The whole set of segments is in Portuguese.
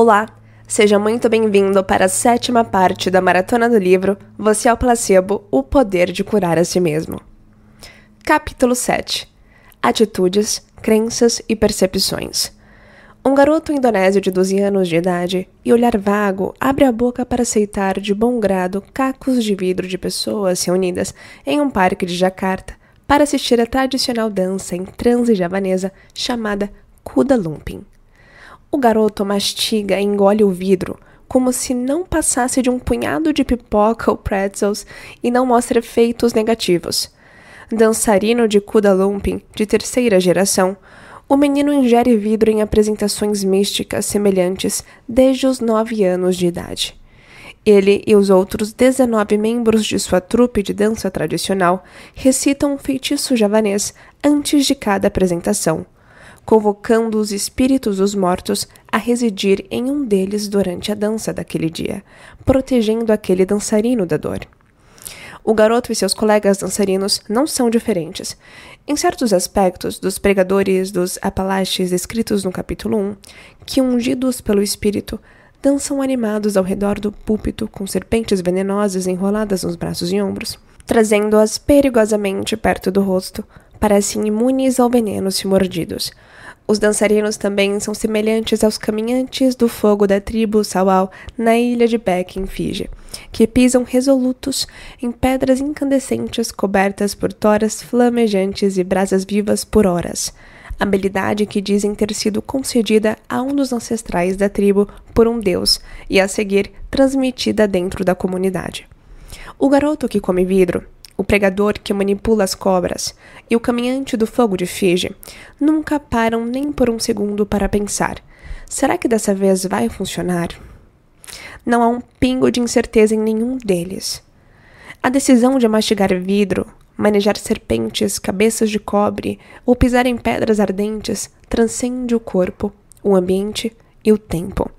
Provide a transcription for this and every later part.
Olá, seja muito bem-vindo para a sétima parte da maratona do livro Você é o Placebo O Poder de Curar a Si Mesmo. Capítulo 7 Atitudes, Crenças e Percepções. Um garoto indonésio de 12 anos de idade e olhar vago abre a boca para aceitar de bom grado cacos de vidro de pessoas reunidas em um parque de Jacarta para assistir a tradicional dança em transe javanesa chamada Kuda Lumping. O garoto mastiga e engole o vidro, como se não passasse de um punhado de pipoca ou pretzels e não mostra efeitos negativos. Dançarino de Kuda Lumping, de terceira geração, o menino ingere vidro em apresentações místicas semelhantes desde os nove anos de idade. Ele e os outros 19 membros de sua trupe de dança tradicional recitam um feitiço javanês antes de cada apresentação convocando os espíritos dos mortos a residir em um deles durante a dança daquele dia, protegendo aquele dançarino da dor. O garoto e seus colegas dançarinos não são diferentes. Em certos aspectos, dos pregadores dos Apalaches escritos no capítulo 1, que ungidos pelo espírito, dançam animados ao redor do púlpito com serpentes venenosas enroladas nos braços e ombros, trazendo-as perigosamente perto do rosto, parecem imunes ao veneno se mordidos, os dançarinos também são semelhantes aos caminhantes do fogo da tribo Sawal na ilha de Beck, em Fiji, que pisam resolutos em pedras incandescentes cobertas por toras flamejantes e brasas vivas por horas habilidade que dizem ter sido concedida a um dos ancestrais da tribo por um deus e a seguir transmitida dentro da comunidade. O garoto que come vidro o pregador que manipula as cobras e o caminhante do fogo de Fiji nunca param nem por um segundo para pensar: será que dessa vez vai funcionar? Não há um pingo de incerteza em nenhum deles. A decisão de mastigar vidro, manejar serpentes, cabeças de cobre ou pisar em pedras ardentes transcende o corpo, o ambiente e o tempo,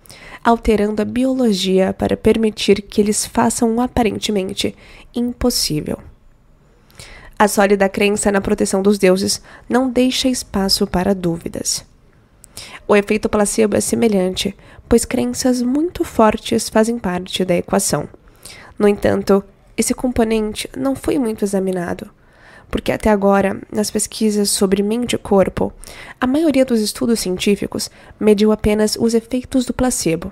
alterando a biologia para permitir que eles façam o aparentemente impossível. A sólida crença na proteção dos deuses não deixa espaço para dúvidas. O efeito placebo é semelhante, pois crenças muito fortes fazem parte da equação. No entanto, esse componente não foi muito examinado, porque até agora, nas pesquisas sobre mente e corpo, a maioria dos estudos científicos mediu apenas os efeitos do placebo,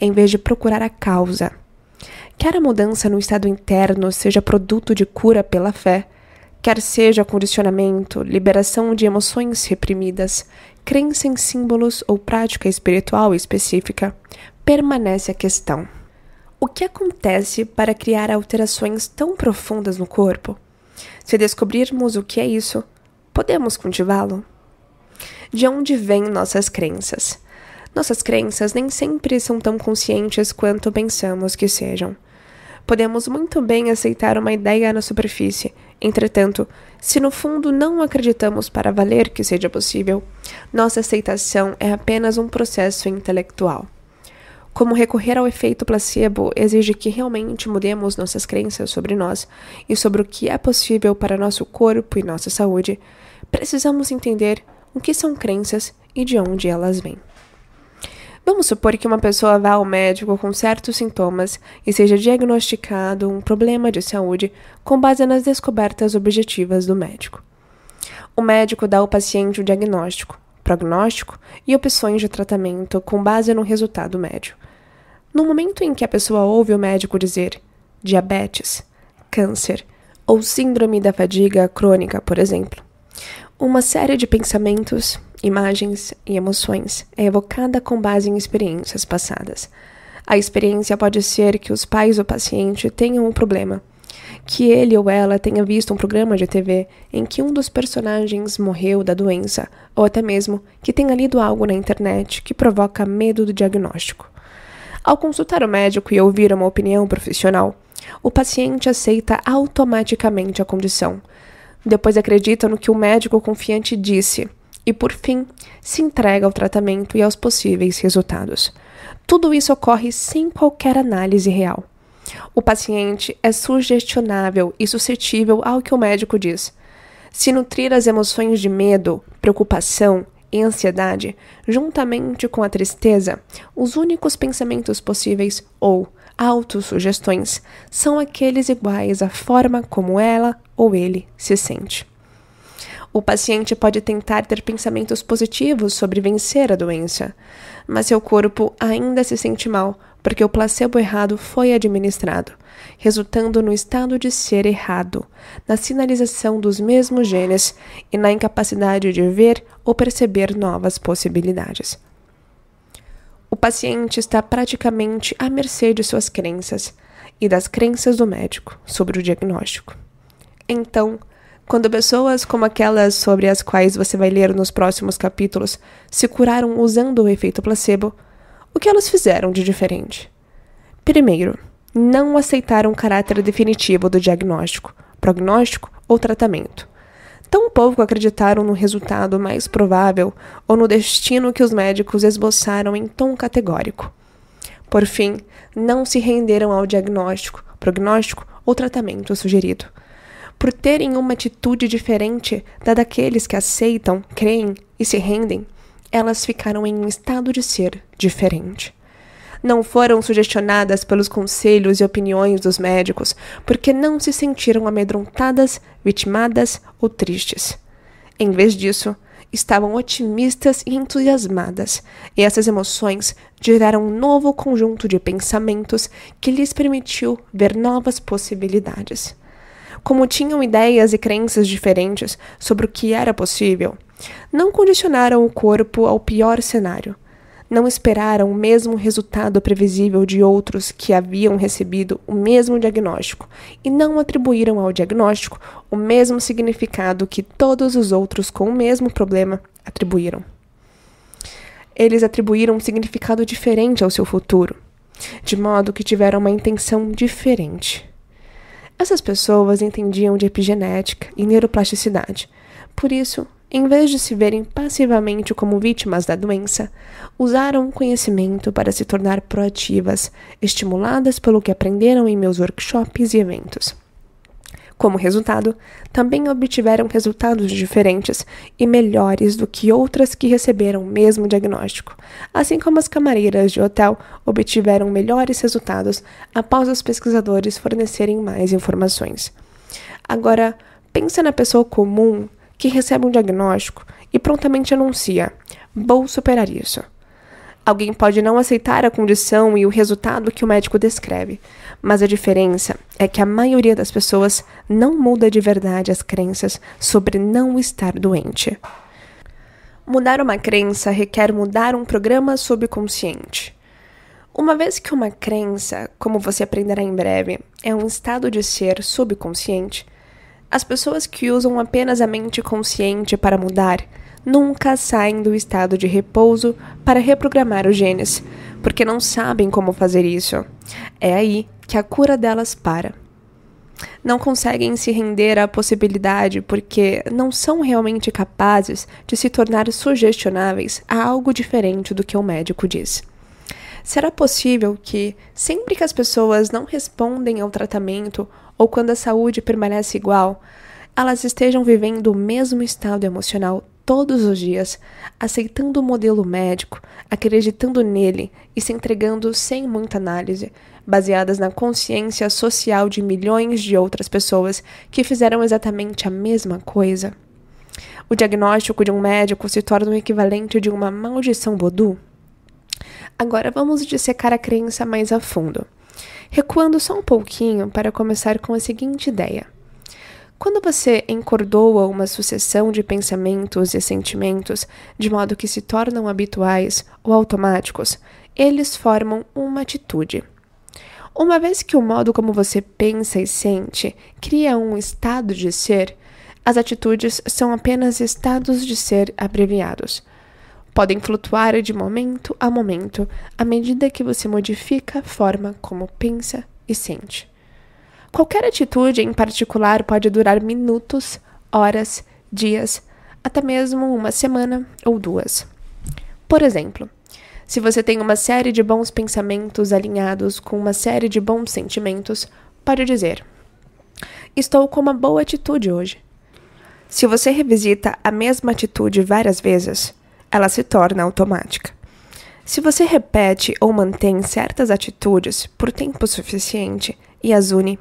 em vez de procurar a causa. Quer a mudança no estado interno seja produto de cura pela fé, Quer seja condicionamento, liberação de emoções reprimidas, crença em símbolos ou prática espiritual específica, permanece a questão. O que acontece para criar alterações tão profundas no corpo? Se descobrirmos o que é isso, podemos cultivá-lo? De onde vêm nossas crenças? Nossas crenças nem sempre são tão conscientes quanto pensamos que sejam. Podemos muito bem aceitar uma ideia na superfície Entretanto, se no fundo não acreditamos para valer que seja possível, nossa aceitação é apenas um processo intelectual. Como recorrer ao efeito placebo exige que realmente mudemos nossas crenças sobre nós e sobre o que é possível para nosso corpo e nossa saúde, precisamos entender o que são crenças e de onde elas vêm. Vamos supor que uma pessoa vá ao médico com certos sintomas e seja diagnosticado um problema de saúde com base nas descobertas objetivas do médico. O médico dá ao paciente o diagnóstico, prognóstico e opções de tratamento com base no resultado médio. No momento em que a pessoa ouve o médico dizer diabetes, câncer ou síndrome da fadiga crônica, por exemplo, uma série de pensamentos imagens e emoções é evocada com base em experiências passadas. A experiência pode ser que os pais do paciente tenham um problema, que ele ou ela tenha visto um programa de TV em que um dos personagens morreu da doença, ou até mesmo que tenha lido algo na internet que provoca medo do diagnóstico. Ao consultar o médico e ouvir uma opinião profissional, o paciente aceita automaticamente a condição. Depois acredita no que o médico confiante disse e, por fim, se entrega ao tratamento e aos possíveis resultados. Tudo isso ocorre sem qualquer análise real. O paciente é sugestionável e suscetível ao que o médico diz. Se nutrir as emoções de medo, preocupação e ansiedade, juntamente com a tristeza, os únicos pensamentos possíveis ou autossugestões são aqueles iguais à forma como ela ou ele se sente. O paciente pode tentar ter pensamentos positivos sobre vencer a doença, mas seu corpo ainda se sente mal porque o placebo errado foi administrado, resultando no estado de ser errado, na sinalização dos mesmos genes e na incapacidade de ver ou perceber novas possibilidades. O paciente está praticamente à mercê de suas crenças e das crenças do médico sobre o diagnóstico. Então, quando pessoas como aquelas sobre as quais você vai ler nos próximos capítulos se curaram usando o efeito placebo, o que elas fizeram de diferente? Primeiro, não aceitaram o caráter definitivo do diagnóstico, prognóstico ou tratamento. Tampouco acreditaram no resultado mais provável ou no destino que os médicos esboçaram em tom categórico. Por fim, não se renderam ao diagnóstico, prognóstico ou tratamento sugerido por terem uma atitude diferente da daqueles que aceitam, creem e se rendem, elas ficaram em um estado de ser diferente. Não foram sugestionadas pelos conselhos e opiniões dos médicos, porque não se sentiram amedrontadas, vitimadas ou tristes. Em vez disso, estavam otimistas e entusiasmadas, e essas emoções geraram um novo conjunto de pensamentos que lhes permitiu ver novas possibilidades como tinham ideias e crenças diferentes sobre o que era possível, não condicionaram o corpo ao pior cenário. Não esperaram o mesmo resultado previsível de outros que haviam recebido o mesmo diagnóstico e não atribuíram ao diagnóstico o mesmo significado que todos os outros com o mesmo problema atribuíram. Eles atribuíram um significado diferente ao seu futuro, de modo que tiveram uma intenção diferente. Essas pessoas entendiam de epigenética e neuroplasticidade. Por isso, em vez de se verem passivamente como vítimas da doença, usaram o conhecimento para se tornar proativas, estimuladas pelo que aprenderam em meus workshops e eventos. Como resultado, também obtiveram resultados diferentes e melhores do que outras que receberam o mesmo diagnóstico, assim como as camareiras de hotel obtiveram melhores resultados após os pesquisadores fornecerem mais informações. Agora, pensa na pessoa comum que recebe um diagnóstico e prontamente anuncia: vou superar isso. Alguém pode não aceitar a condição e o resultado que o médico descreve, mas a diferença é que a maioria das pessoas não muda de verdade as crenças sobre não estar doente. Mudar uma crença requer mudar um programa subconsciente. Uma vez que uma crença, como você aprenderá em breve, é um estado de ser subconsciente, as pessoas que usam apenas a mente consciente para mudar nunca saem do estado de repouso para reprogramar os genes, porque não sabem como fazer isso. É aí que a cura delas para. Não conseguem se render à possibilidade porque não são realmente capazes de se tornar sugestionáveis a algo diferente do que o médico diz. Será possível que, sempre que as pessoas não respondem ao tratamento ou quando a saúde permanece igual, elas estejam vivendo o mesmo estado emocional todos os dias, aceitando o modelo médico, acreditando nele e se entregando sem muita análise, baseadas na consciência social de milhões de outras pessoas que fizeram exatamente a mesma coisa? O diagnóstico de um médico se torna o equivalente de uma maldição bodu. Agora vamos dissecar a crença mais a fundo. Recuando só um pouquinho para começar com a seguinte ideia. Quando você encordoa uma sucessão de pensamentos e sentimentos de modo que se tornam habituais ou automáticos, eles formam uma atitude. Uma vez que o modo como você pensa e sente cria um estado de ser, as atitudes são apenas estados de ser abreviados. Podem flutuar de momento a momento à medida que você modifica a forma como pensa e sente. Qualquer atitude em particular pode durar minutos, horas, dias, até mesmo uma semana ou duas. Por exemplo, se você tem uma série de bons pensamentos alinhados com uma série de bons sentimentos, pode dizer: Estou com uma boa atitude hoje. Se você revisita a mesma atitude várias vezes, ela se torna automática. Se você repete ou mantém certas atitudes por tempo suficiente e as une,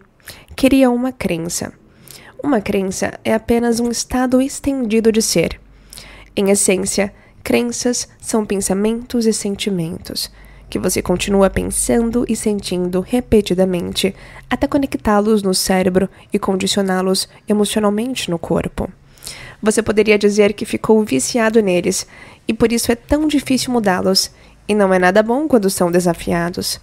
cria uma crença. Uma crença é apenas um estado estendido de ser. Em essência, crenças são pensamentos e sentimentos que você continua pensando e sentindo repetidamente até conectá-los no cérebro e condicioná-los emocionalmente no corpo. Você poderia dizer que ficou viciado neles e por isso é tão difícil mudá-los, e não é nada bom quando são desafiados.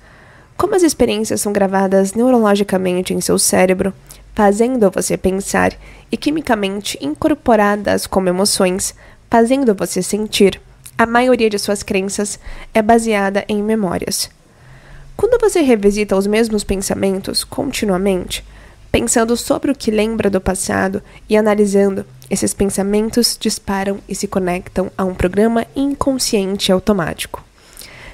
Como as experiências são gravadas neurologicamente em seu cérebro, fazendo você pensar e quimicamente incorporadas como emoções, fazendo você sentir, a maioria de suas crenças é baseada em memórias. Quando você revisita os mesmos pensamentos continuamente, pensando sobre o que lembra do passado e analisando, esses pensamentos disparam e se conectam a um programa inconsciente automático.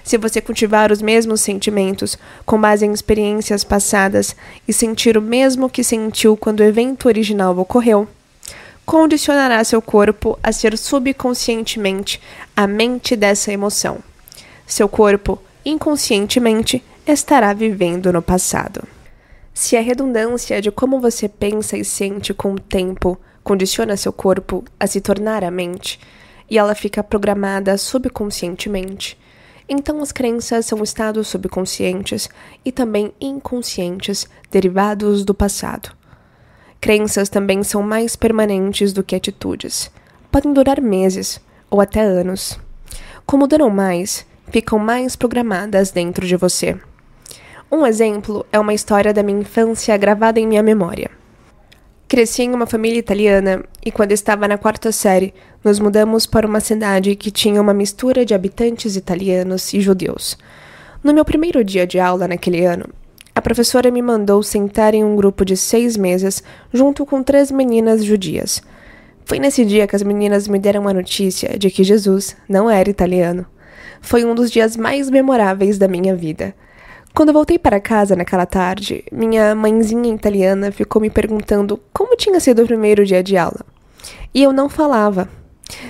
Se você cultivar os mesmos sentimentos, com base em experiências passadas, e sentir o mesmo que sentiu quando o evento original ocorreu, condicionará seu corpo a ser subconscientemente a mente dessa emoção. Seu corpo, inconscientemente, estará vivendo no passado. Se a redundância de como você pensa e sente com o tempo condiciona seu corpo a se tornar a mente, e ela fica programada subconscientemente, então, as crenças são estados subconscientes e também inconscientes derivados do passado. Crenças também são mais permanentes do que atitudes. Podem durar meses ou até anos. Como duram mais, ficam mais programadas dentro de você. Um exemplo é uma história da minha infância gravada em minha memória. Cresci em uma família italiana e, quando estava na quarta série, nos mudamos para uma cidade que tinha uma mistura de habitantes italianos e judeus. No meu primeiro dia de aula naquele ano, a professora me mandou sentar em um grupo de seis mesas junto com três meninas judias. Foi nesse dia que as meninas me deram a notícia de que Jesus não era italiano. Foi um dos dias mais memoráveis da minha vida. Quando eu voltei para casa naquela tarde, minha mãezinha italiana ficou me perguntando como tinha sido o primeiro dia de aula. E eu não falava.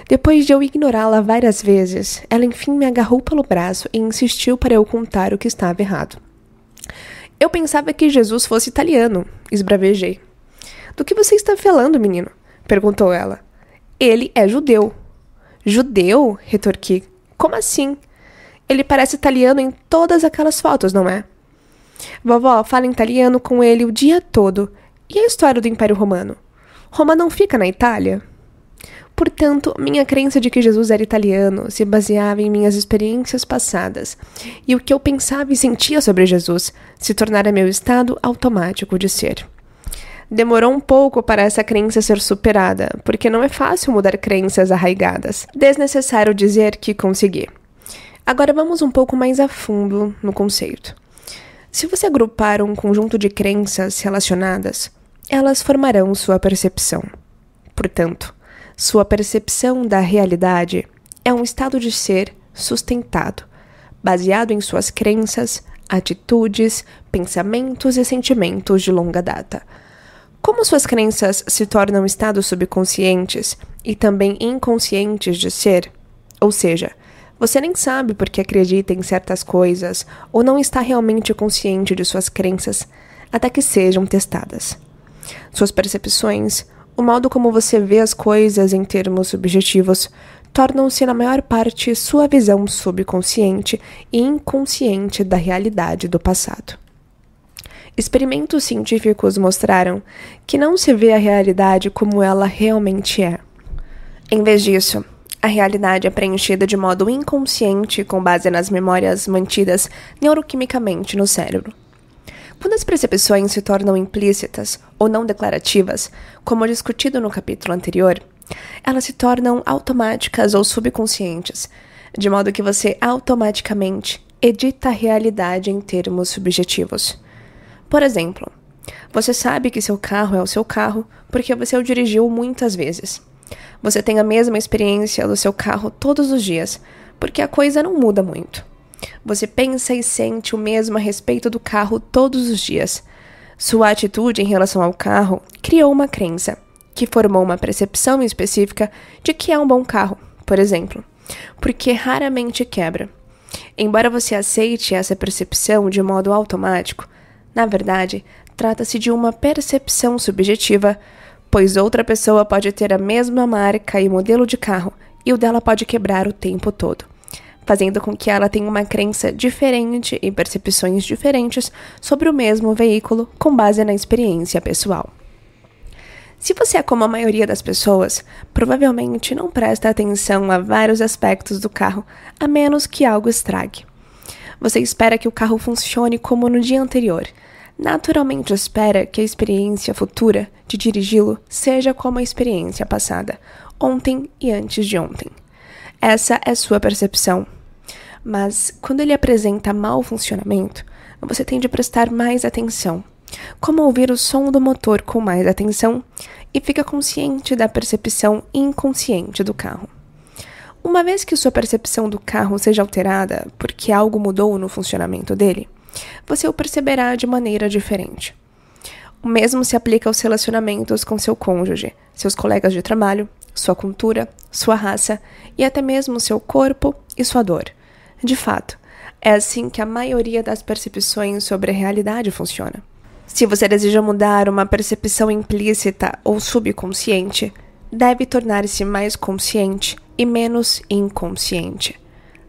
Depois de eu ignorá-la várias vezes, ela enfim me agarrou pelo braço e insistiu para eu contar o que estava errado. Eu pensava que Jesus fosse italiano, esbravejei. Do que você está falando, menino? perguntou ela. Ele é judeu. Judeu? retorqui. Como assim? Ele parece italiano em todas aquelas fotos, não é? Vovó fala italiano com ele o dia todo. E a história do Império Romano? Roma não fica na Itália? Portanto, minha crença de que Jesus era italiano se baseava em minhas experiências passadas, e o que eu pensava e sentia sobre Jesus se tornara meu estado automático de ser. Demorou um pouco para essa crença ser superada, porque não é fácil mudar crenças arraigadas. Desnecessário dizer que consegui. Agora vamos um pouco mais a fundo no conceito. Se você agrupar um conjunto de crenças relacionadas, elas formarão sua percepção. Portanto, sua percepção da realidade é um estado de ser sustentado, baseado em suas crenças, atitudes, pensamentos e sentimentos de longa data. Como suas crenças se tornam estados subconscientes e também inconscientes de ser, ou seja, você nem sabe porque acredita em certas coisas ou não está realmente consciente de suas crenças até que sejam testadas. Suas percepções, o modo como você vê as coisas em termos subjetivos, tornam-se na maior parte sua visão subconsciente e inconsciente da realidade do passado. Experimentos científicos mostraram que não se vê a realidade como ela realmente é. Em vez disso, a realidade é preenchida de modo inconsciente com base nas memórias mantidas neuroquimicamente no cérebro. Quando as percepções se tornam implícitas ou não declarativas, como discutido no capítulo anterior, elas se tornam automáticas ou subconscientes, de modo que você automaticamente edita a realidade em termos subjetivos. Por exemplo, você sabe que seu carro é o seu carro porque você o dirigiu muitas vezes. Você tem a mesma experiência do seu carro todos os dias, porque a coisa não muda muito. Você pensa e sente o mesmo a respeito do carro todos os dias. Sua atitude em relação ao carro criou uma crença, que formou uma percepção específica de que é um bom carro, por exemplo, porque raramente quebra. Embora você aceite essa percepção de modo automático, na verdade, trata-se de uma percepção subjetiva pois outra pessoa pode ter a mesma marca e modelo de carro e o dela pode quebrar o tempo todo, fazendo com que ela tenha uma crença diferente e percepções diferentes sobre o mesmo veículo com base na experiência pessoal. Se você é como a maioria das pessoas, provavelmente não presta atenção a vários aspectos do carro, a menos que algo estrague. Você espera que o carro funcione como no dia anterior, naturalmente espera que a experiência futura de dirigi-lo seja como a experiência passada, ontem e antes de ontem. Essa é sua percepção. Mas quando ele apresenta mau funcionamento, você tende a prestar mais atenção, como ouvir o som do motor com mais atenção e fica consciente da percepção inconsciente do carro. Uma vez que sua percepção do carro seja alterada porque algo mudou no funcionamento dele, você o perceberá de maneira diferente. O mesmo se aplica aos relacionamentos com seu cônjuge, seus colegas de trabalho, sua cultura, sua raça e até mesmo seu corpo e sua dor. De fato, é assim que a maioria das percepções sobre a realidade funciona. Se você deseja mudar uma percepção implícita ou subconsciente, deve tornar-se mais consciente e menos inconsciente.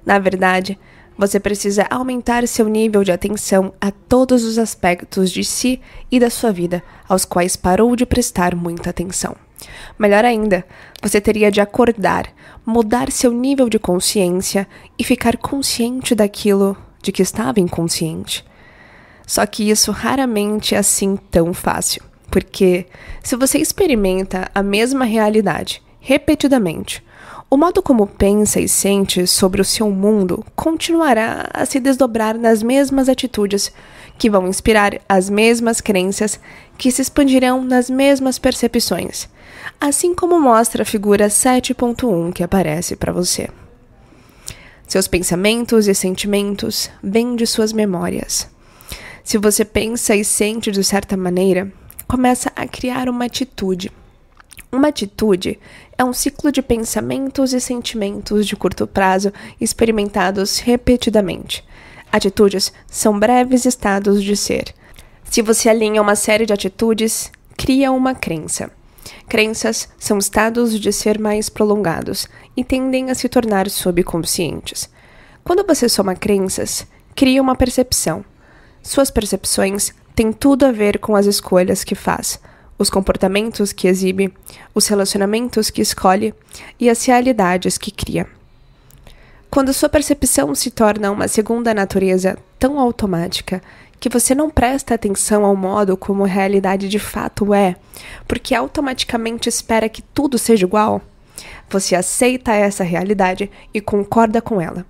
Na verdade, você precisa aumentar seu nível de atenção a todos os aspectos de si e da sua vida aos quais parou de prestar muita atenção. Melhor ainda, você teria de acordar, mudar seu nível de consciência e ficar consciente daquilo de que estava inconsciente. Só que isso raramente é assim tão fácil, porque se você experimenta a mesma realidade repetidamente, o modo como pensa e sente sobre o seu mundo continuará a se desdobrar nas mesmas atitudes, que vão inspirar as mesmas crenças, que se expandirão nas mesmas percepções, assim como mostra a figura 7.1 que aparece para você. Seus pensamentos e sentimentos vêm de suas memórias. Se você pensa e sente de certa maneira, começa a criar uma atitude. Uma atitude é um ciclo de pensamentos e sentimentos de curto prazo experimentados repetidamente. Atitudes são breves estados de ser. Se você alinha uma série de atitudes, cria uma crença. Crenças são estados de ser mais prolongados e tendem a se tornar subconscientes. Quando você soma crenças, cria uma percepção. Suas percepções têm tudo a ver com as escolhas que faz os comportamentos que exibe, os relacionamentos que escolhe e as realidades que cria. Quando sua percepção se torna uma segunda natureza tão automática que você não presta atenção ao modo como a realidade de fato é, porque automaticamente espera que tudo seja igual, você aceita essa realidade e concorda com ela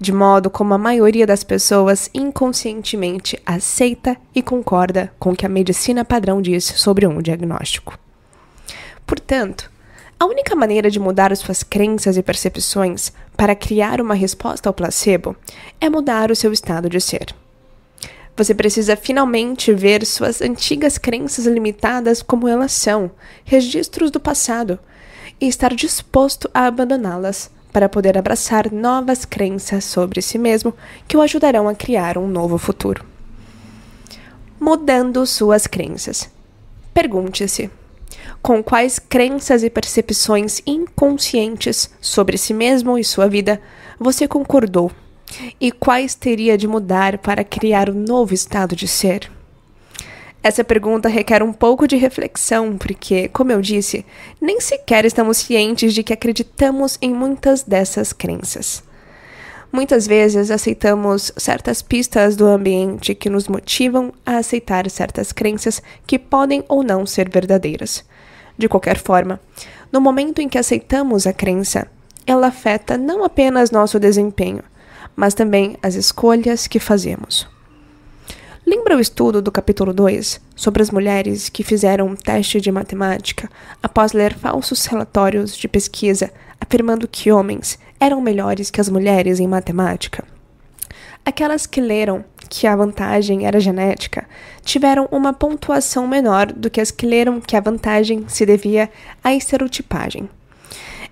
de modo como a maioria das pessoas inconscientemente aceita e concorda com o que a medicina padrão diz sobre um diagnóstico. Portanto, a única maneira de mudar suas crenças e percepções para criar uma resposta ao placebo é mudar o seu estado de ser. Você precisa finalmente ver suas antigas crenças limitadas como elas são, registros do passado, e estar disposto a abandoná-las para poder abraçar novas crenças sobre si mesmo que o ajudarão a criar um novo futuro. Mudando suas crenças. Pergunte-se: com quais crenças e percepções inconscientes sobre si mesmo e sua vida você concordou? E quais teria de mudar para criar um novo estado de ser? Essa pergunta requer um pouco de reflexão, porque, como eu disse, nem sequer estamos cientes de que acreditamos em muitas dessas crenças. Muitas vezes aceitamos certas pistas do ambiente que nos motivam a aceitar certas crenças que podem ou não ser verdadeiras. De qualquer forma, no momento em que aceitamos a crença, ela afeta não apenas nosso desempenho, mas também as escolhas que fazemos. Lembra o estudo do capítulo 2 sobre as mulheres que fizeram um teste de matemática após ler falsos relatórios de pesquisa afirmando que homens eram melhores que as mulheres em matemática? Aquelas que leram que a vantagem era genética tiveram uma pontuação menor do que as que leram que a vantagem se devia à estereotipagem.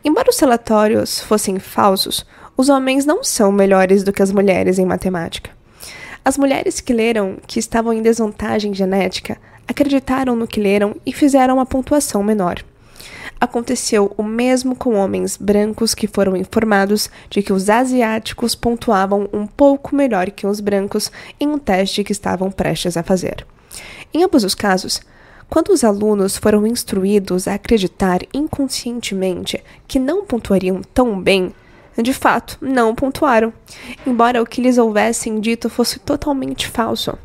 Embora os relatórios fossem falsos, os homens não são melhores do que as mulheres em matemática. As mulheres que leram que estavam em desvantagem genética acreditaram no que leram e fizeram uma pontuação menor. Aconteceu o mesmo com homens brancos que foram informados de que os asiáticos pontuavam um pouco melhor que os brancos em um teste que estavam prestes a fazer. Em ambos os casos, quando os alunos foram instruídos a acreditar inconscientemente que não pontuariam tão bem, de fato, não pontuaram, embora o que lhes houvessem dito fosse totalmente falso.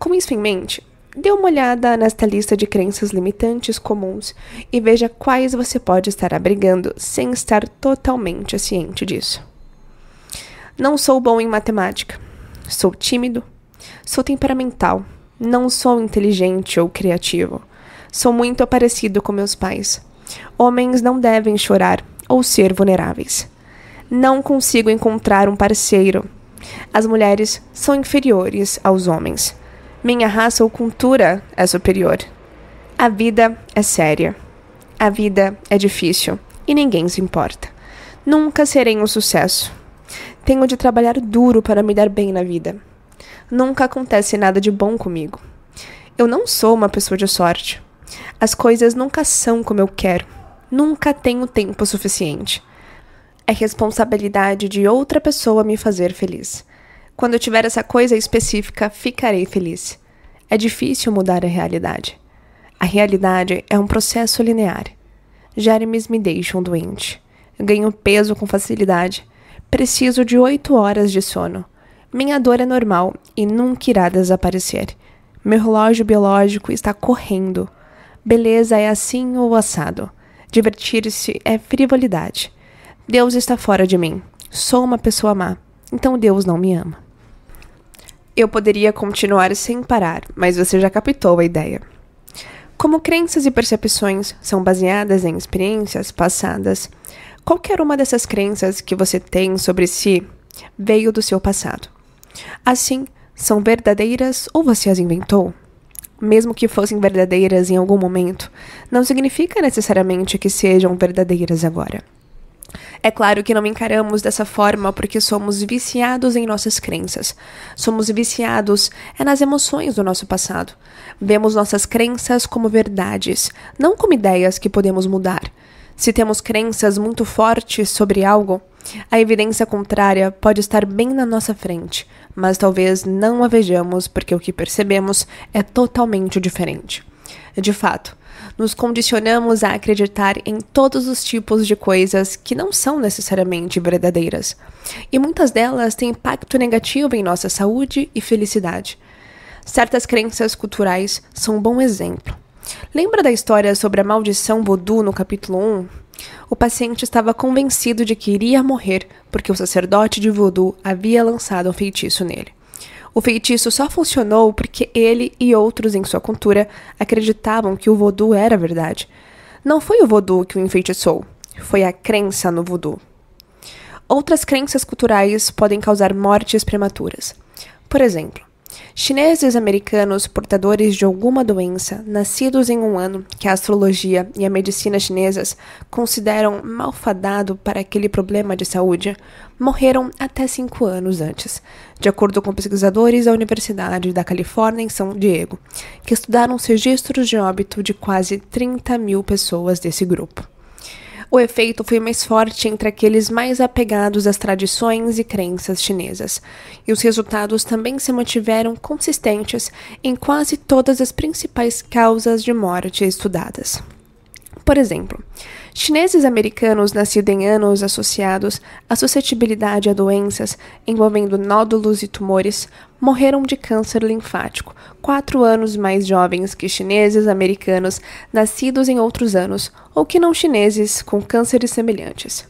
Com isso em mente, dê uma olhada nesta lista de crenças limitantes comuns e veja quais você pode estar abrigando sem estar totalmente ciente disso. Não sou bom em matemática. Sou tímido. Sou temperamental. Não sou inteligente ou criativo. Sou muito parecido com meus pais. Homens não devem chorar ou ser vulneráveis. Não consigo encontrar um parceiro. As mulheres são inferiores aos homens. Minha raça ou cultura é superior. A vida é séria. A vida é difícil e ninguém se importa. Nunca serei um sucesso. Tenho de trabalhar duro para me dar bem na vida. Nunca acontece nada de bom comigo. Eu não sou uma pessoa de sorte. As coisas nunca são como eu quero. Nunca tenho tempo suficiente. É responsabilidade de outra pessoa me fazer feliz. Quando eu tiver essa coisa específica, ficarei feliz. É difícil mudar a realidade. A realidade é um processo linear. Géremes me deixam doente. Ganho peso com facilidade. Preciso de oito horas de sono. Minha dor é normal e nunca irá desaparecer. Meu relógio biológico está correndo. Beleza é assim ou assado. Divertir-se é frivolidade. Deus está fora de mim. Sou uma pessoa má. Então Deus não me ama. Eu poderia continuar sem parar, mas você já captou a ideia. Como crenças e percepções são baseadas em experiências passadas, qualquer uma dessas crenças que você tem sobre si veio do seu passado. Assim, são verdadeiras ou você as inventou? Mesmo que fossem verdadeiras em algum momento, não significa necessariamente que sejam verdadeiras agora. É claro que não encaramos dessa forma porque somos viciados em nossas crenças. Somos viciados é nas emoções do nosso passado. Vemos nossas crenças como verdades, não como ideias que podemos mudar. Se temos crenças muito fortes sobre algo, a evidência contrária pode estar bem na nossa frente, mas talvez não a vejamos porque o que percebemos é totalmente diferente. De fato, nos condicionamos a acreditar em todos os tipos de coisas que não são necessariamente verdadeiras, e muitas delas têm impacto negativo em nossa saúde e felicidade. Certas crenças culturais são um bom exemplo. Lembra da história sobre a maldição voodoo no capítulo 1? O paciente estava convencido de que iria morrer porque o sacerdote de voodoo havia lançado um feitiço nele. O feitiço só funcionou porque ele e outros em sua cultura acreditavam que o voodoo era verdade. Não foi o voodoo que o enfeitiçou, foi a crença no voodoo. Outras crenças culturais podem causar mortes prematuras. Por exemplo, Chineses americanos portadores de alguma doença, nascidos em um ano que a astrologia e a medicina chinesas consideram malfadado para aquele problema de saúde, morreram até cinco anos antes, de acordo com pesquisadores da Universidade da Califórnia em São Diego, que estudaram os registros de óbito de quase 30 mil pessoas desse grupo. O efeito foi mais forte entre aqueles mais apegados às tradições e crenças chinesas, e os resultados também se mantiveram consistentes em quase todas as principais causas de morte estudadas. Por exemplo, chineses americanos nascidos em anos associados à suscetibilidade a doenças envolvendo nódulos e tumores morreram de câncer linfático, quatro anos mais jovens que chineses americanos nascidos em outros anos ou que não chineses com cânceres semelhantes.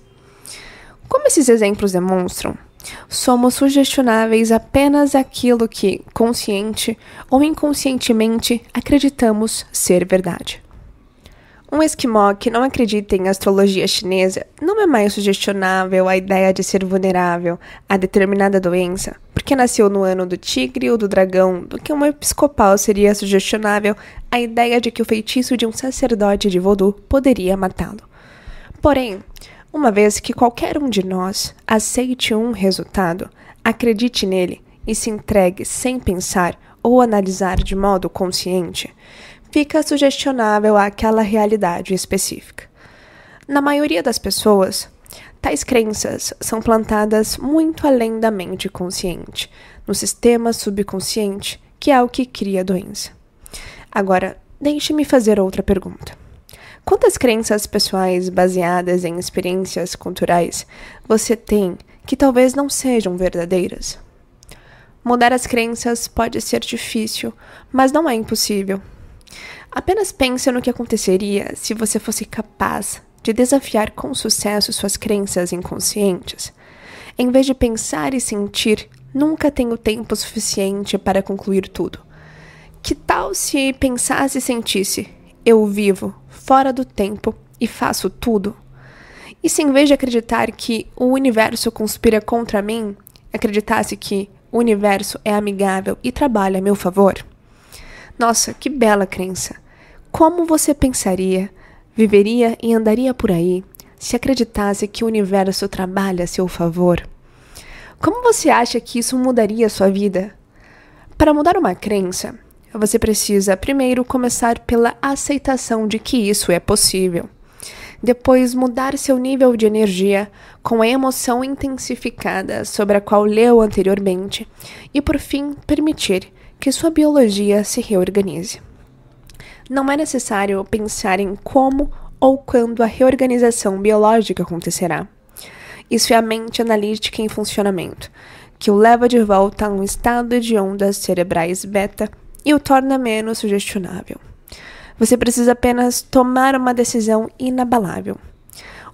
Como esses exemplos demonstram, somos sugestionáveis apenas aquilo que, consciente ou inconscientemente, acreditamos ser verdade. Um esquimó que não acredita em astrologia chinesa não é mais sugestionável a ideia de ser vulnerável a determinada doença, porque nasceu no ano do tigre ou do dragão, do que um episcopal seria sugestionável a ideia de que o feitiço de um sacerdote de vodu poderia matá-lo. Porém, uma vez que qualquer um de nós aceite um resultado, acredite nele e se entregue sem pensar ou analisar de modo consciente, fica sugestionável àquela realidade específica. Na maioria das pessoas, tais crenças são plantadas muito além da mente consciente, no sistema subconsciente, que é o que cria a doença. Agora, deixe-me fazer outra pergunta. Quantas crenças pessoais baseadas em experiências culturais você tem que talvez não sejam verdadeiras? Mudar as crenças pode ser difícil, mas não é impossível. Apenas pense no que aconteceria se você fosse capaz de desafiar com sucesso suas crenças inconscientes. Em vez de pensar e sentir, nunca tenho tempo suficiente para concluir tudo. Que tal se pensasse e sentisse, eu vivo fora do tempo e faço tudo? E se em vez de acreditar que o universo conspira contra mim, acreditasse que o universo é amigável e trabalha a meu favor? Nossa, que bela crença! Como você pensaria, viveria e andaria por aí se acreditasse que o universo trabalha a seu favor? Como você acha que isso mudaria a sua vida? Para mudar uma crença, você precisa primeiro começar pela aceitação de que isso é possível. Depois, mudar seu nível de energia com a emoção intensificada sobre a qual leu anteriormente. E, por fim, permitir que sua biologia se reorganize não é necessário pensar em como ou quando a reorganização biológica acontecerá. Isso é a mente analítica em funcionamento, que o leva de volta a um estado de ondas cerebrais beta e o torna menos sugestionável. Você precisa apenas tomar uma decisão inabalável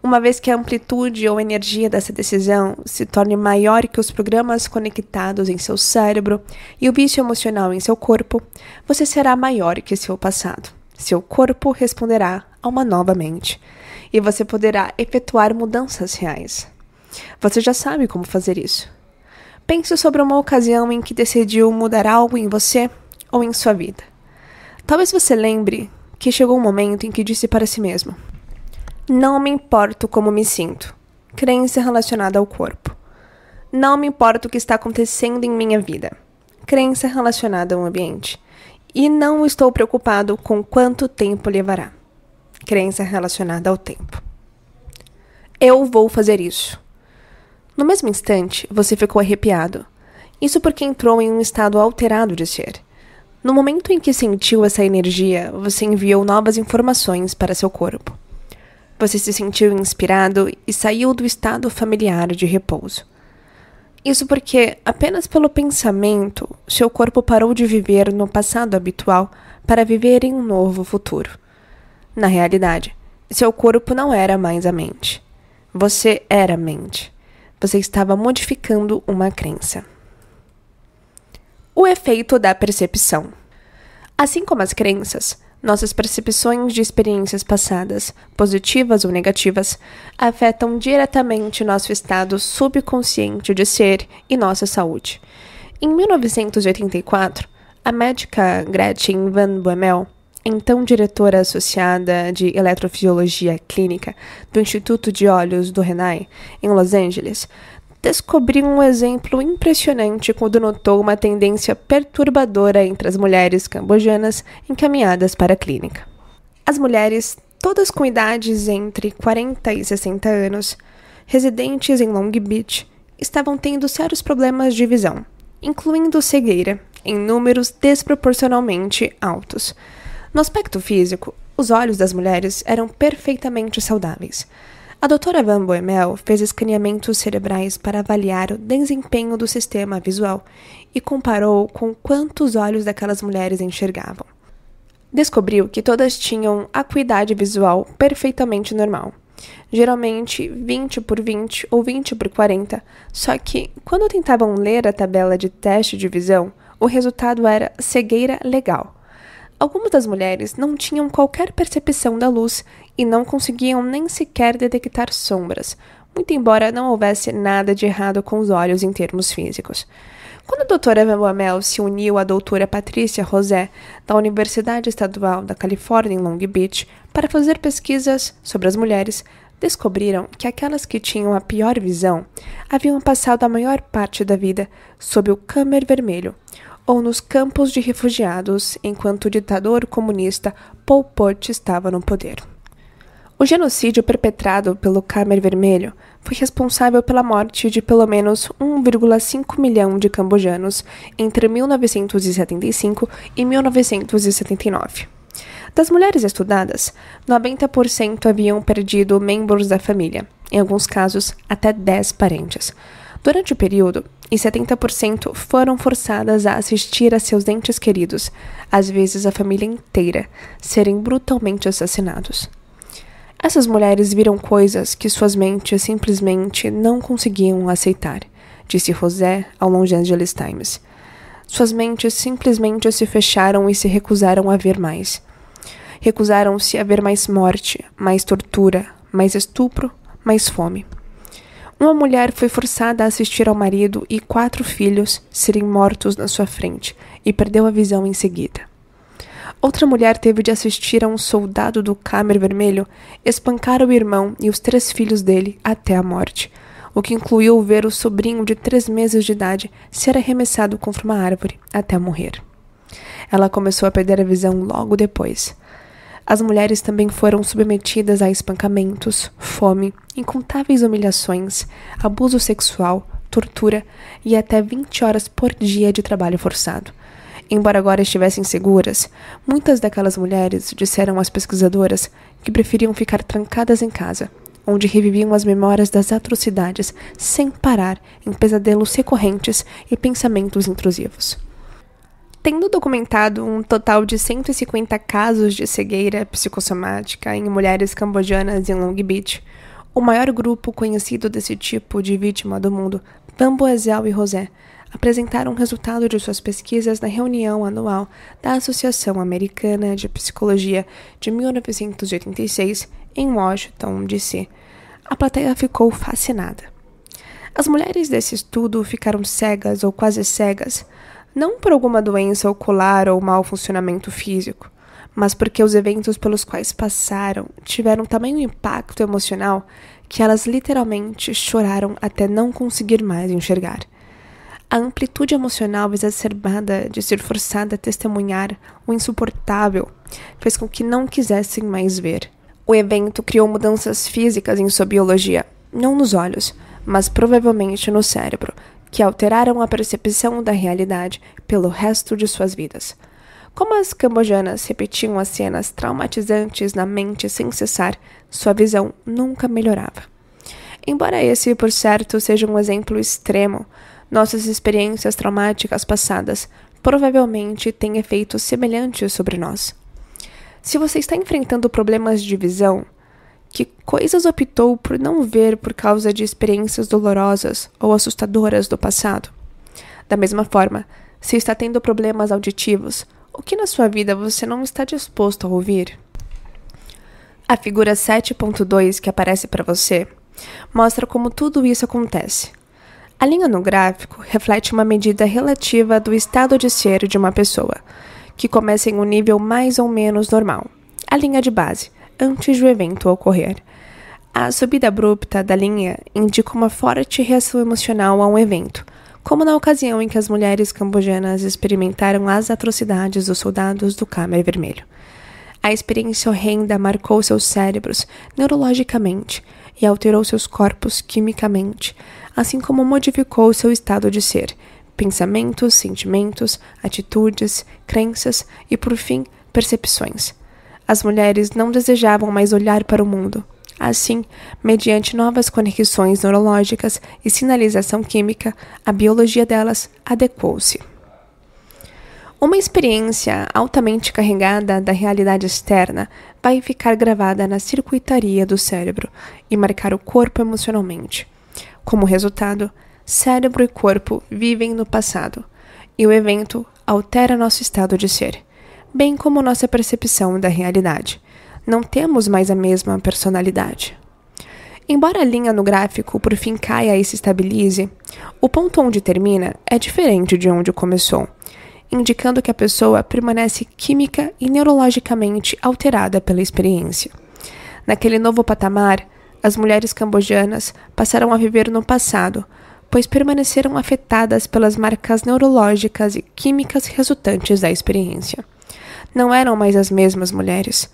uma vez que a amplitude ou energia dessa decisão se torne maior que os programas conectados em seu cérebro e o vício emocional em seu corpo, você será maior que seu passado. Seu corpo responderá a uma nova mente e você poderá efetuar mudanças reais. Você já sabe como fazer isso. Pense sobre uma ocasião em que decidiu mudar algo em você ou em sua vida. Talvez você lembre que chegou um momento em que disse para si mesmo: não me importo como me sinto. Crença relacionada ao corpo. Não me importo o que está acontecendo em minha vida. Crença relacionada ao ambiente. E não estou preocupado com quanto tempo levará. Crença relacionada ao tempo. Eu vou fazer isso. No mesmo instante, você ficou arrepiado. Isso porque entrou em um estado alterado de ser. No momento em que sentiu essa energia, você enviou novas informações para seu corpo. Você se sentiu inspirado e saiu do estado familiar de repouso. Isso porque, apenas pelo pensamento, seu corpo parou de viver no passado habitual para viver em um novo futuro. Na realidade, seu corpo não era mais a mente. Você era a mente. Você estava modificando uma crença. O efeito da percepção. Assim como as crenças, nossas percepções de experiências passadas, positivas ou negativas, afetam diretamente nosso estado subconsciente de ser e nossa saúde. Em 1984, a médica Gretchen Van Boemel, então diretora associada de eletrofisiologia clínica do Instituto de Olhos do Renai, em Los Angeles, descobriu um exemplo impressionante quando notou uma tendência perturbadora entre as mulheres cambojanas encaminhadas para a clínica. As mulheres, todas com idades entre 40 e 60 anos, residentes em Long Beach, estavam tendo sérios problemas de visão, incluindo cegueira, em números desproporcionalmente altos. No aspecto físico, os olhos das mulheres eram perfeitamente saudáveis a doutora Van Boemel fez escaneamentos cerebrais para avaliar o desempenho do sistema visual e comparou com quantos olhos daquelas mulheres enxergavam. Descobriu que todas tinham acuidade visual perfeitamente normal. Geralmente 20 por 20 ou 20 por 40, só que quando tentavam ler a tabela de teste de visão, o resultado era cegueira legal. Algumas das mulheres não tinham qualquer percepção da luz e não conseguiam nem sequer detectar sombras, muito embora não houvesse nada de errado com os olhos em termos físicos. Quando a doutora Wamel se uniu à doutora Patrícia Rosé, da Universidade Estadual da Califórnia, em Long Beach, para fazer pesquisas sobre as mulheres, descobriram que aquelas que tinham a pior visão haviam passado a maior parte da vida sob o câmer vermelho, ou nos campos de refugiados, enquanto o ditador comunista Pol Pot estava no poder. O genocídio perpetrado pelo Khmer Vermelho foi responsável pela morte de pelo menos 1,5 milhão de cambojanos entre 1975 e 1979. Das mulheres estudadas, 90% haviam perdido membros da família, em alguns casos até 10 parentes. Durante o período, e 70% foram forçadas a assistir a seus entes queridos, às vezes a família inteira, serem brutalmente assassinados. Essas mulheres viram coisas que suas mentes simplesmente não conseguiam aceitar, disse José ao Los Angeles Times. Suas mentes simplesmente se fecharam e se recusaram a ver mais. Recusaram-se a ver mais morte, mais tortura, mais estupro, mais fome. Uma mulher foi forçada a assistir ao marido e quatro filhos serem mortos na sua frente e perdeu a visão em seguida. Outra mulher teve de assistir a um soldado do Camer Vermelho espancar o irmão e os três filhos dele até a morte, o que incluiu ver o sobrinho de três meses de idade ser arremessado contra uma árvore até morrer. Ela começou a perder a visão logo depois. As mulheres também foram submetidas a espancamentos, fome, incontáveis humilhações, abuso sexual, tortura e até 20 horas por dia de trabalho forçado Embora agora estivessem seguras, muitas daquelas mulheres disseram às pesquisadoras que preferiam ficar trancadas em casa, onde reviviam as memórias das atrocidades sem parar em pesadelos recorrentes e pensamentos intrusivos. Tendo documentado um total de 150 casos de cegueira psicossomática em mulheres cambojanas em Long Beach, o maior grupo conhecido desse tipo de vítima do mundo, Bamboezel e Rosé, apresentaram o resultado de suas pesquisas na reunião anual da Associação Americana de Psicologia de 1986 em Washington, D.C. A plateia ficou fascinada. As mulheres desse estudo ficaram cegas ou quase cegas, não por alguma doença ocular ou mau funcionamento físico, mas porque os eventos pelos quais passaram tiveram tamanho impacto emocional que elas literalmente choraram até não conseguir mais enxergar. A amplitude emocional exacerbada de ser forçada a testemunhar o insuportável fez com que não quisessem mais ver. O evento criou mudanças físicas em sua biologia, não nos olhos, mas provavelmente no cérebro, que alteraram a percepção da realidade pelo resto de suas vidas. Como as cambojanas repetiam as cenas traumatizantes na mente sem cessar, sua visão nunca melhorava. Embora esse, por certo, seja um exemplo extremo, nossas experiências traumáticas passadas provavelmente têm efeitos semelhantes sobre nós. Se você está enfrentando problemas de visão, que coisas optou por não ver por causa de experiências dolorosas ou assustadoras do passado? Da mesma forma, se está tendo problemas auditivos, o que na sua vida você não está disposto a ouvir? A figura 7.2 que aparece para você mostra como tudo isso acontece. A linha no gráfico reflete uma medida relativa do estado de ser de uma pessoa, que começa em um nível mais ou menos normal, a linha de base, antes do evento ocorrer. A subida abrupta da linha indica uma forte reação emocional a um evento, como na ocasião em que as mulheres cambojanas experimentaram as atrocidades dos soldados do Khmer Vermelho. A experiência horrenda marcou seus cérebros neurologicamente, e alterou seus corpos quimicamente, assim como modificou seu estado de ser, pensamentos, sentimentos, atitudes, crenças e, por fim, percepções. As mulheres não desejavam mais olhar para o mundo. Assim, mediante novas conexões neurológicas e sinalização química, a biologia delas adequou-se. Uma experiência altamente carregada da realidade externa vai ficar gravada na circuitaria do cérebro e marcar o corpo emocionalmente. Como resultado, cérebro e corpo vivem no passado, e o evento altera nosso estado de ser, bem como nossa percepção da realidade. Não temos mais a mesma personalidade. Embora a linha no gráfico por fim caia e se estabilize, o ponto onde termina é diferente de onde começou indicando que a pessoa permanece química e neurologicamente alterada pela experiência. Naquele novo patamar, as mulheres cambojanas passaram a viver no passado, pois permaneceram afetadas pelas marcas neurológicas e químicas resultantes da experiência. Não eram mais as mesmas mulheres.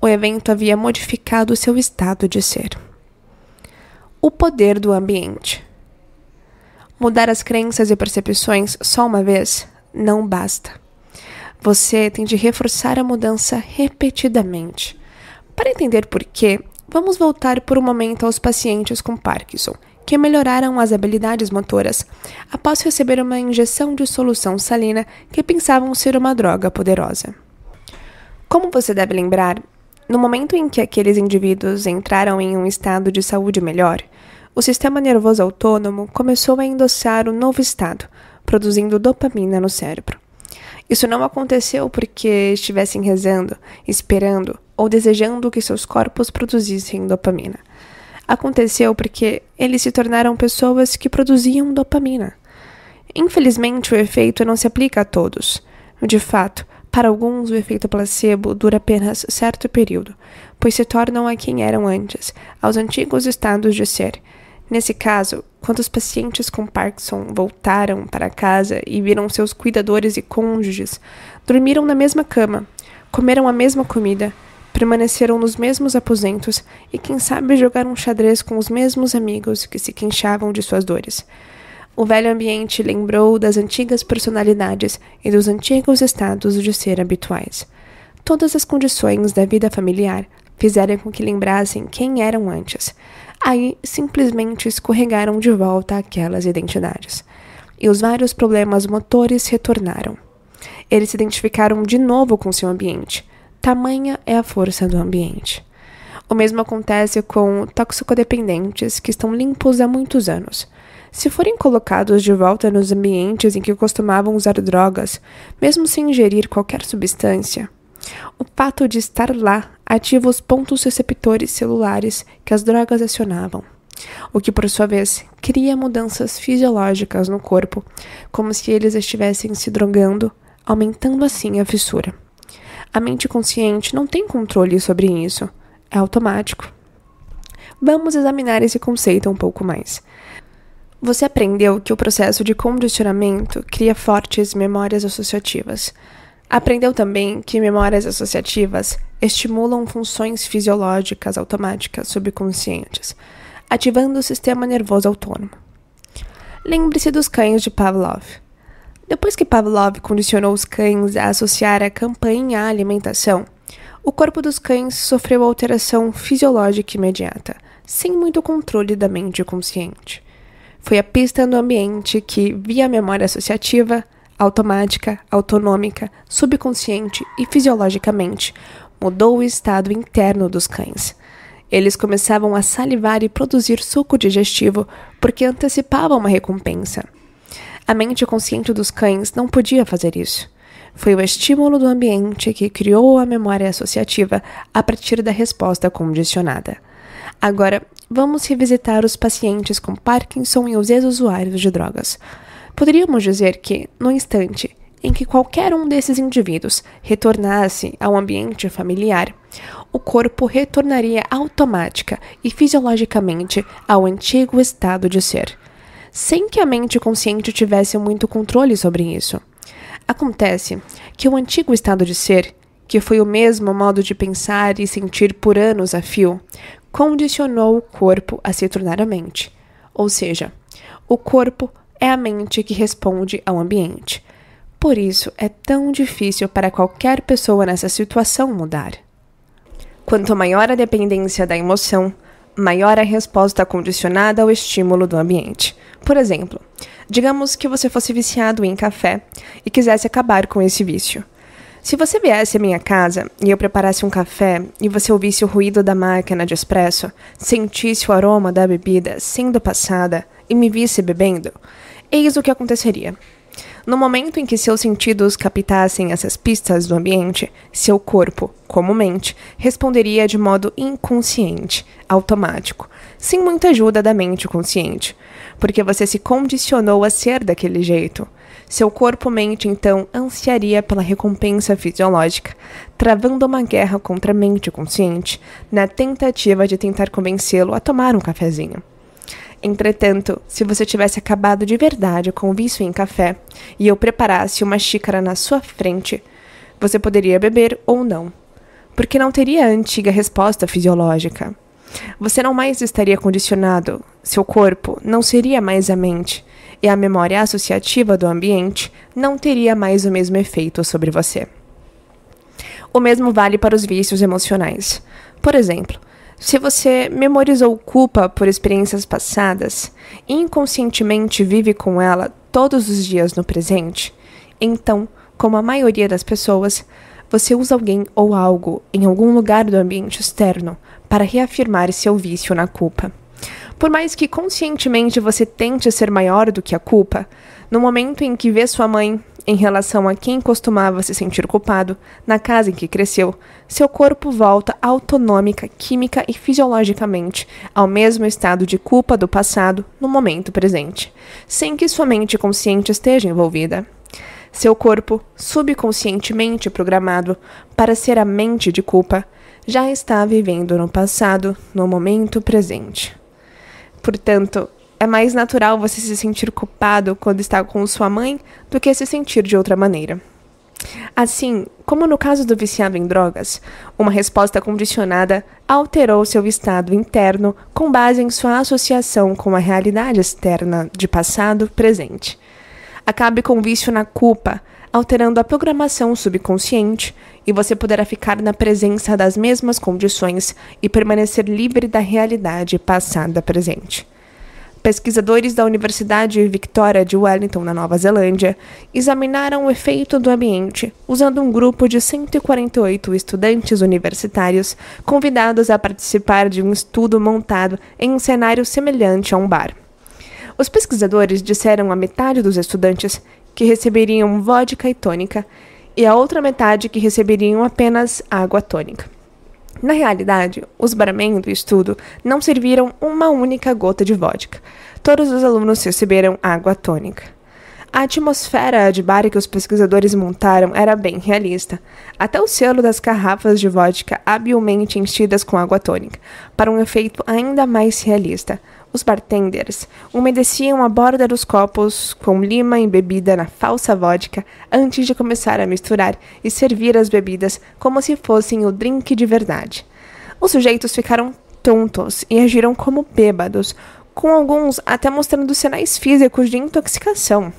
O evento havia modificado seu estado de ser. O poder do ambiente. Mudar as crenças e percepções só uma vez não basta. Você tem de reforçar a mudança repetidamente. Para entender por quê, vamos voltar por um momento aos pacientes com Parkinson, que melhoraram as habilidades motoras após receber uma injeção de solução salina que pensavam ser uma droga poderosa. Como você deve lembrar, no momento em que aqueles indivíduos entraram em um estado de saúde melhor, o sistema nervoso autônomo começou a endossar o novo estado, produzindo dopamina no cérebro. Isso não aconteceu porque estivessem rezando, esperando ou desejando que seus corpos produzissem dopamina. Aconteceu porque eles se tornaram pessoas que produziam dopamina. Infelizmente, o efeito não se aplica a todos. De fato, para alguns, o efeito placebo dura apenas certo período, pois se tornam a quem eram antes, aos antigos estados de ser. Nesse caso, quando os pacientes com Parkinson voltaram para casa e viram seus cuidadores e cônjuges, dormiram na mesma cama, comeram a mesma comida, permaneceram nos mesmos aposentos e, quem sabe, jogaram xadrez com os mesmos amigos que se queixavam de suas dores. O velho ambiente lembrou das antigas personalidades e dos antigos estados de ser habituais. Todas as condições da vida familiar fizeram com que lembrassem quem eram antes aí simplesmente escorregaram de volta aquelas identidades. E os vários problemas motores retornaram. Eles se identificaram de novo com seu ambiente. Tamanha é a força do ambiente. O mesmo acontece com toxicodependentes que estão limpos há muitos anos. Se forem colocados de volta nos ambientes em que costumavam usar drogas, mesmo sem ingerir qualquer substância, o fato de estar lá ativa os pontos receptores celulares que as drogas acionavam, o que por sua vez cria mudanças fisiológicas no corpo, como se eles estivessem se drogando, aumentando assim a fissura. A mente consciente não tem controle sobre isso, é automático. Vamos examinar esse conceito um pouco mais. Você aprendeu que o processo de condicionamento cria fortes memórias associativas. Aprendeu também que memórias associativas estimulam funções fisiológicas automáticas subconscientes, ativando o sistema nervoso autônomo. Lembre-se dos cães de Pavlov. Depois que Pavlov condicionou os cães a associar a campanha à alimentação, o corpo dos cães sofreu alteração fisiológica imediata, sem muito controle da mente consciente. Foi a pista no ambiente que, via memória associativa, automática, autonômica, subconsciente e fisiologicamente, mudou o estado interno dos cães. Eles começavam a salivar e produzir suco digestivo porque antecipavam uma recompensa. A mente consciente dos cães não podia fazer isso. Foi o estímulo do ambiente que criou a memória associativa a partir da resposta condicionada. Agora, vamos revisitar os pacientes com Parkinson e os ex-usuários de drogas. Poderíamos dizer que, no instante em que qualquer um desses indivíduos retornasse ao ambiente familiar, o corpo retornaria automática e fisiologicamente ao antigo estado de ser, sem que a mente consciente tivesse muito controle sobre isso. Acontece que o antigo estado de ser, que foi o mesmo modo de pensar e sentir por anos a fio, condicionou o corpo a se tornar a mente. Ou seja, o corpo é a mente que responde ao ambiente. Por isso, é tão difícil para qualquer pessoa nessa situação mudar. Quanto maior a dependência da emoção, maior a resposta condicionada ao estímulo do ambiente. Por exemplo, digamos que você fosse viciado em café e quisesse acabar com esse vício. Se você viesse à minha casa e eu preparasse um café e você ouvisse o ruído da máquina de espresso, sentisse o aroma da bebida sendo passada e me visse bebendo, Eis o que aconteceria. No momento em que seus sentidos captassem essas pistas do ambiente, seu corpo, como mente, responderia de modo inconsciente, automático, sem muita ajuda da mente consciente, porque você se condicionou a ser daquele jeito. Seu corpo-mente então ansiaria pela recompensa fisiológica, travando uma guerra contra a mente consciente, na tentativa de tentar convencê-lo a tomar um cafezinho. Entretanto, se você tivesse acabado de verdade com o vício em café e eu preparasse uma xícara na sua frente, você poderia beber ou não, porque não teria a antiga resposta fisiológica. Você não mais estaria condicionado, seu corpo não seria mais a mente, e a memória associativa do ambiente não teria mais o mesmo efeito sobre você. O mesmo vale para os vícios emocionais. Por exemplo, se você memorizou culpa por experiências passadas e inconscientemente vive com ela todos os dias no presente, então, como a maioria das pessoas, você usa alguém ou algo em algum lugar do ambiente externo para reafirmar seu vício na culpa. Por mais que conscientemente você tente ser maior do que a culpa, no momento em que vê sua mãe, em relação a quem costumava se sentir culpado, na casa em que cresceu, seu corpo volta autonômica, química e fisiologicamente ao mesmo estado de culpa do passado no momento presente, sem que sua mente consciente esteja envolvida. Seu corpo, subconscientemente programado para ser a mente de culpa, já está vivendo no passado, no momento presente. Portanto, é mais natural você se sentir culpado quando está com sua mãe do que se sentir de outra maneira. Assim, como no caso do viciado em drogas, uma resposta condicionada alterou seu estado interno com base em sua associação com a realidade externa de passado presente. Acabe com o vício na culpa, alterando a programação subconsciente, e você poderá ficar na presença das mesmas condições e permanecer livre da realidade passada presente. Pesquisadores da Universidade Victoria de Wellington, na Nova Zelândia, examinaram o efeito do ambiente usando um grupo de 148 estudantes universitários convidados a participar de um estudo montado em um cenário semelhante a um bar. Os pesquisadores disseram a metade dos estudantes que receberiam vodka e tônica e a outra metade que receberiam apenas água tônica. Na realidade, os baramentos do estudo não serviram uma única gota de vodka. Todos os alunos receberam água tônica. A atmosfera de bar que os pesquisadores montaram era bem realista. Até o selo das garrafas de vodka habilmente enchidas com água tônica, para um efeito ainda mais realista. Os bartenders umedeciam a borda dos copos com lima embebida na falsa vodka antes de começar a misturar e servir as bebidas como se fossem o drink de verdade. Os sujeitos ficaram tontos e agiram como bêbados, com alguns até mostrando sinais físicos de intoxicação.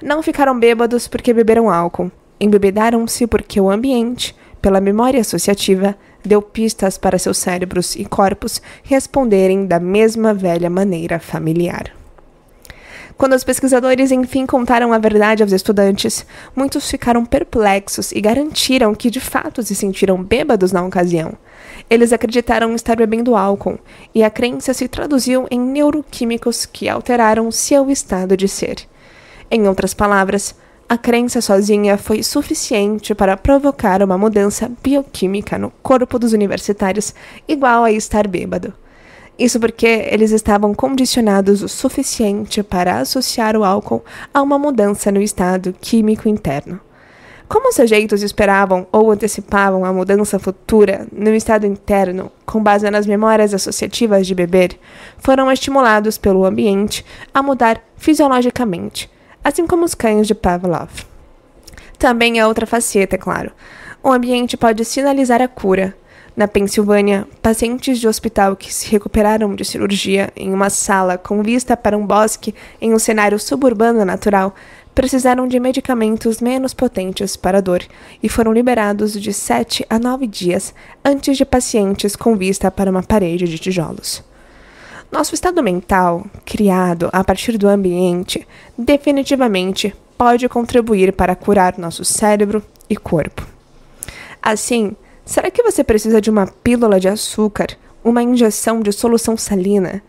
Não ficaram bêbados porque beberam álcool, embebedaram-se porque o ambiente, pela memória associativa, deu pistas para seus cérebros e corpos responderem da mesma velha maneira familiar. Quando os pesquisadores enfim contaram a verdade aos estudantes, muitos ficaram perplexos e garantiram que de fato se sentiram bêbados na ocasião. Eles acreditaram estar bebendo álcool, e a crença se traduziu em neuroquímicos que alteraram seu estado de ser. Em outras palavras, a crença sozinha foi suficiente para provocar uma mudança bioquímica no corpo dos universitários, igual a estar bêbado. Isso porque eles estavam condicionados o suficiente para associar o álcool a uma mudança no estado químico interno. Como os sujeitos esperavam ou antecipavam a mudança futura no estado interno, com base nas memórias associativas de beber, foram estimulados pelo ambiente a mudar fisiologicamente assim como os cães de Pavlov. Também é outra faceta, é claro. O ambiente pode sinalizar a cura. Na Pensilvânia, pacientes de hospital que se recuperaram de cirurgia em uma sala com vista para um bosque em um cenário suburbano natural precisaram de medicamentos menos potentes para a dor e foram liberados de 7 a 9 dias antes de pacientes com vista para uma parede de tijolos. Nosso estado mental, criado a partir do ambiente, definitivamente pode contribuir para curar nosso cérebro e corpo. Assim, será que você precisa de uma pílula de açúcar, uma injeção de solução salina,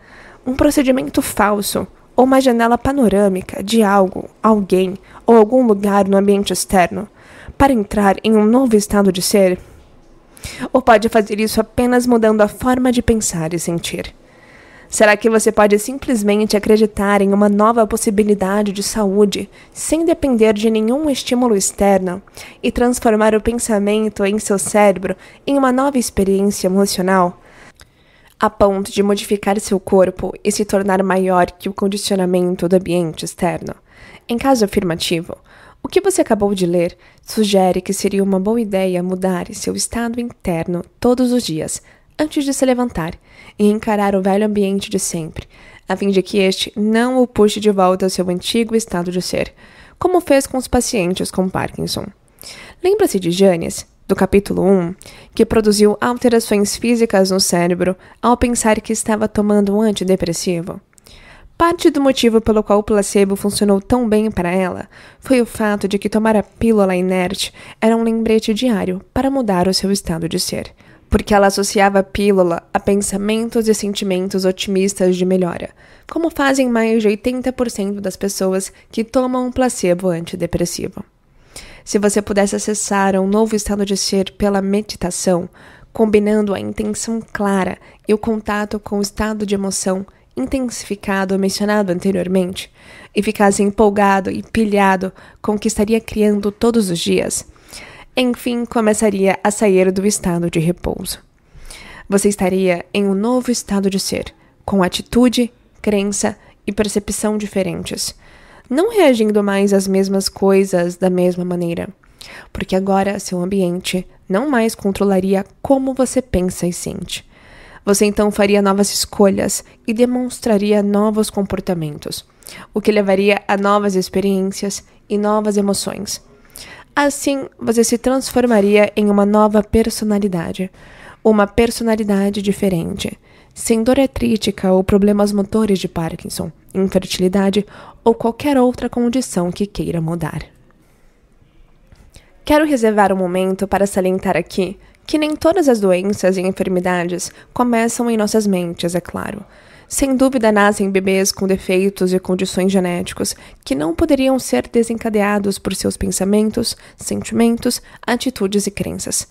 um procedimento falso ou uma janela panorâmica de algo, alguém ou algum lugar no ambiente externo para entrar em um novo estado de ser? Ou pode fazer isso apenas mudando a forma de pensar e sentir? Será que você pode simplesmente acreditar em uma nova possibilidade de saúde, sem depender de nenhum estímulo externo, e transformar o pensamento em seu cérebro em uma nova experiência emocional? A ponto de modificar seu corpo e se tornar maior que o condicionamento do ambiente externo? Em caso afirmativo, o que você acabou de ler sugere que seria uma boa ideia mudar seu estado interno todos os dias, antes de se levantar e encarar o velho ambiente de sempre, a fim de que este não o puxe de volta ao seu antigo estado de ser, como fez com os pacientes com Parkinson. Lembra-se de Janes, do capítulo 1, que produziu alterações físicas no cérebro ao pensar que estava tomando um antidepressivo? Parte do motivo pelo qual o placebo funcionou tão bem para ela foi o fato de que tomar a pílula inerte era um lembrete diário para mudar o seu estado de ser porque ela associava a pílula a pensamentos e sentimentos otimistas de melhora, como fazem mais de 80% das pessoas que tomam um placebo antidepressivo. Se você pudesse acessar um novo estado de ser pela meditação, combinando a intenção clara e o contato com o estado de emoção intensificado mencionado anteriormente, e ficasse empolgado e pilhado com o que estaria criando todos os dias, enfim começaria a sair do estado de repouso. Você estaria em um novo estado de ser, com atitude, crença e percepção diferentes, não reagindo mais às mesmas coisas da mesma maneira, porque agora seu ambiente não mais controlaria como você pensa e sente. Você então faria novas escolhas e demonstraria novos comportamentos, o que levaria a novas experiências e novas emoções Assim, você se transformaria em uma nova personalidade, uma personalidade diferente, sem dor artrítica é ou problemas motores de Parkinson, infertilidade ou qualquer outra condição que queira mudar. Quero reservar um momento para salientar aqui que nem todas as doenças e enfermidades começam em nossas mentes, é claro. Sem dúvida, nascem bebês com defeitos e condições genéticos que não poderiam ser desencadeados por seus pensamentos, sentimentos, atitudes e crenças.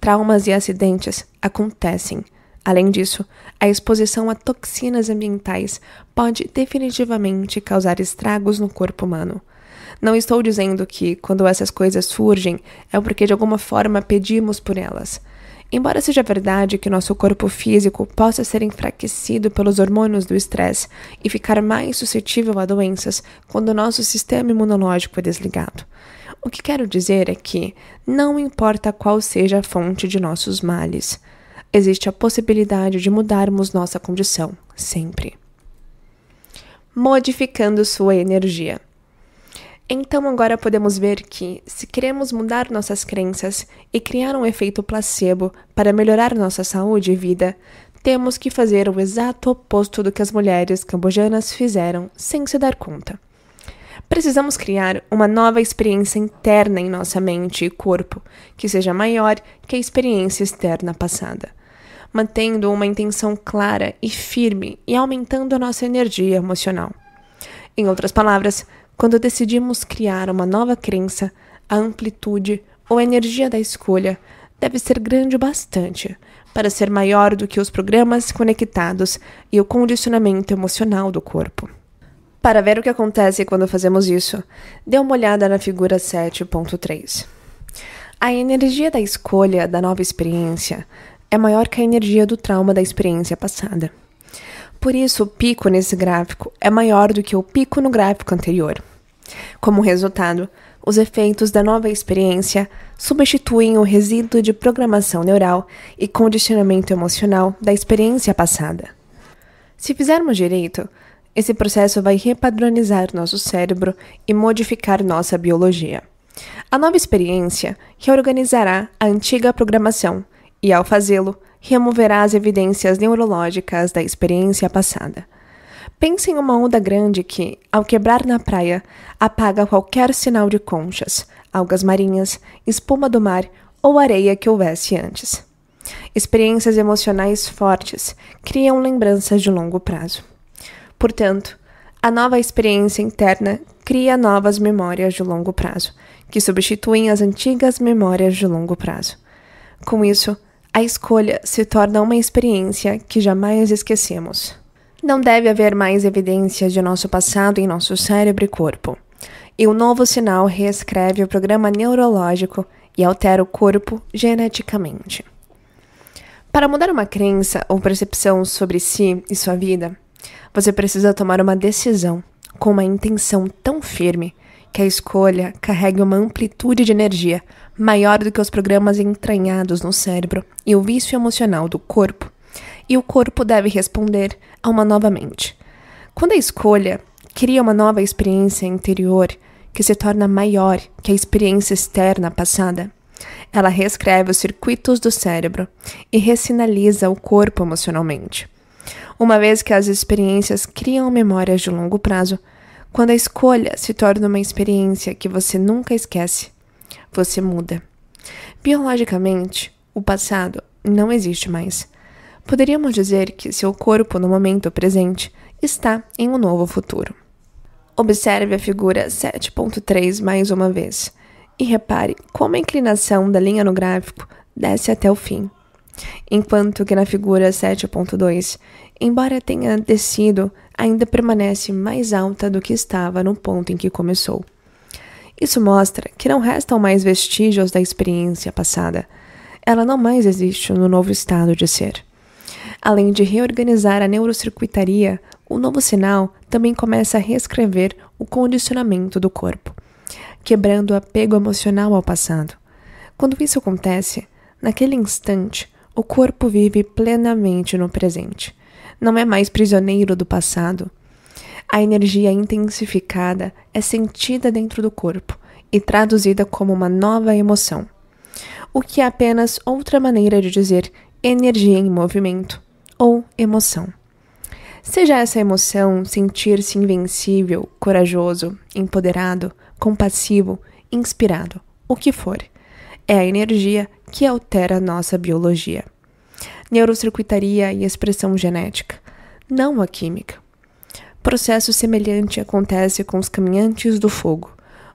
Traumas e acidentes acontecem. Além disso, a exposição a toxinas ambientais pode definitivamente causar estragos no corpo humano. Não estou dizendo que, quando essas coisas surgem, é porque de alguma forma pedimos por elas. Embora seja verdade que nosso corpo físico possa ser enfraquecido pelos hormônios do estresse e ficar mais suscetível a doenças quando nosso sistema imunológico é desligado. O que quero dizer é que, não importa qual seja a fonte de nossos males, existe a possibilidade de mudarmos nossa condição, sempre. Modificando sua energia. Então agora podemos ver que, se queremos mudar nossas crenças e criar um efeito placebo para melhorar nossa saúde e vida, temos que fazer o exato oposto do que as mulheres cambojanas fizeram sem se dar conta. Precisamos criar uma nova experiência interna em nossa mente e corpo, que seja maior que a experiência externa passada, mantendo uma intenção clara e firme e aumentando a nossa energia emocional. Em outras palavras, quando decidimos criar uma nova crença, a amplitude ou energia da escolha deve ser grande o bastante para ser maior do que os programas conectados e o condicionamento emocional do corpo. Para ver o que acontece quando fazemos isso, dê uma olhada na figura 7.3. A energia da escolha da nova experiência é maior que a energia do trauma da experiência passada. Por isso, o pico nesse gráfico é maior do que o pico no gráfico anterior. Como resultado, os efeitos da nova experiência substituem o resíduo de programação neural e condicionamento emocional da experiência passada. Se fizermos direito, esse processo vai repadronizar nosso cérebro e modificar nossa biologia. A nova experiência reorganizará a antiga programação, e ao fazê-lo, removerá as evidências neurológicas da experiência passada. Pense em uma onda grande que, ao quebrar na praia, apaga qualquer sinal de conchas, algas marinhas, espuma do mar ou areia que houvesse antes. Experiências emocionais fortes criam lembranças de longo prazo. Portanto, a nova experiência interna cria novas memórias de longo prazo, que substituem as antigas memórias de longo prazo. Com isso, a escolha se torna uma experiência que jamais esquecemos. Não deve haver mais evidências de nosso passado em nosso cérebro e corpo. E o novo sinal reescreve o programa neurológico e altera o corpo geneticamente. Para mudar uma crença ou percepção sobre si e sua vida, você precisa tomar uma decisão com uma intenção tão firme que a escolha carregue uma amplitude de energia maior do que os programas entranhados no cérebro e o vício emocional do corpo. E o corpo deve responder a uma nova mente. Quando a escolha cria uma nova experiência interior que se torna maior que a experiência externa passada, ela reescreve os circuitos do cérebro e ressinaliza o corpo emocionalmente. Uma vez que as experiências criam memórias de longo prazo, quando a escolha se torna uma experiência que você nunca esquece, você muda. Biologicamente, o passado não existe mais. Poderíamos dizer que seu corpo, no momento presente, está em um novo futuro. Observe a figura 7.3 mais uma vez e repare como a inclinação da linha no gráfico desce até o fim, enquanto que na figura 7.2 embora tenha descido, ainda permanece mais alta do que estava no ponto em que começou. Isso mostra que não restam mais vestígios da experiência passada. Ela não mais existe no novo estado de ser. Além de reorganizar a neurocircuitaria, o novo sinal também começa a reescrever o condicionamento do corpo, quebrando o apego emocional ao passado. Quando isso acontece, naquele instante, o corpo vive plenamente no presente não é mais prisioneiro do passado. A energia intensificada é sentida dentro do corpo e traduzida como uma nova emoção, o que é apenas outra maneira de dizer energia em movimento ou emoção. Seja essa emoção sentir-se invencível, corajoso, empoderado, compassivo, inspirado, o que for, é a energia que altera a nossa biologia neurocircuitaria e expressão genética, não a química. Processo semelhante acontece com os caminhantes do fogo,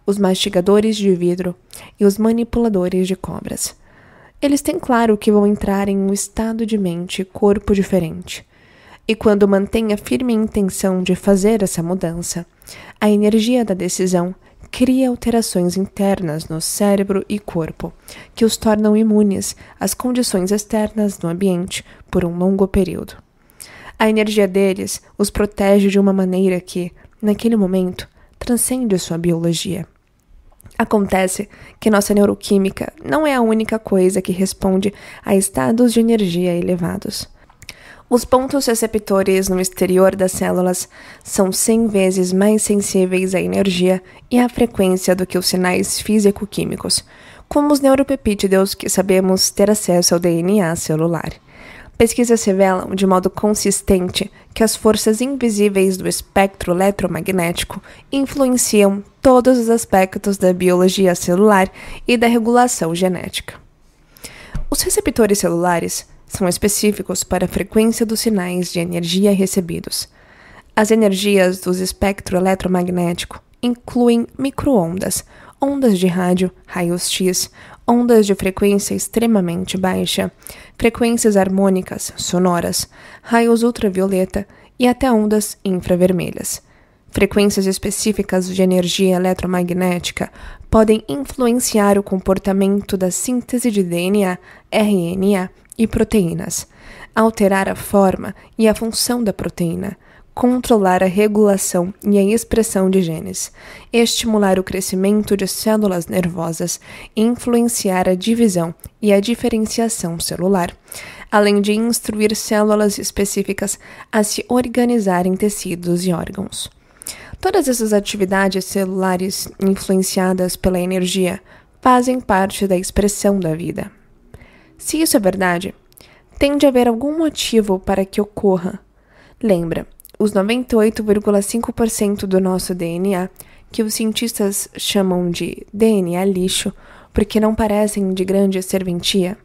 os mastigadores de vidro e os manipuladores de cobras. Eles têm claro que vão entrar em um estado de mente e corpo diferente. E quando mantém a firme intenção de fazer essa mudança, a energia da decisão cria alterações internas no cérebro e corpo, que os tornam imunes às condições externas do ambiente por um longo período. A energia deles os protege de uma maneira que, naquele momento, transcende sua biologia. Acontece que nossa neuroquímica não é a única coisa que responde a estados de energia elevados. Os pontos receptores no exterior das células são 100 vezes mais sensíveis à energia e à frequência do que os sinais físico-químicos, como os neuropeptídeos que sabemos ter acesso ao DNA celular. Pesquisas revelam de modo consistente que as forças invisíveis do espectro eletromagnético influenciam todos os aspectos da biologia celular e da regulação genética. Os receptores celulares são específicos para a frequência dos sinais de energia recebidos. As energias do espectro eletromagnético incluem microondas, ondas de rádio, raios-x, ondas de frequência extremamente baixa, frequências harmônicas sonoras, raios ultravioleta e até ondas infravermelhas. Frequências específicas de energia eletromagnética podem influenciar o comportamento da síntese de DNA, RNA e proteínas, alterar a forma e a função da proteína, controlar a regulação e a expressão de genes, estimular o crescimento de células nervosas, influenciar a divisão e a diferenciação celular, além de instruir células específicas a se organizar em tecidos e órgãos. Todas essas atividades celulares influenciadas pela energia fazem parte da expressão da vida. Se isso é verdade, tem de haver algum motivo para que ocorra. Lembra, os 98,5% do nosso DNA, que os cientistas chamam de DNA lixo, porque não parecem de grande serventia.